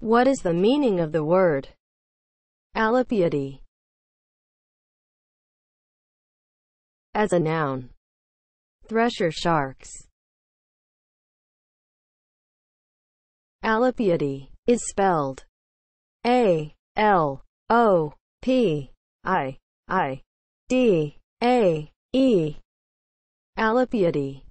What is the meaning of the word allopiety as a noun? Thresher sharks. Allopiety is spelled A L O P I I D A E. Allopiety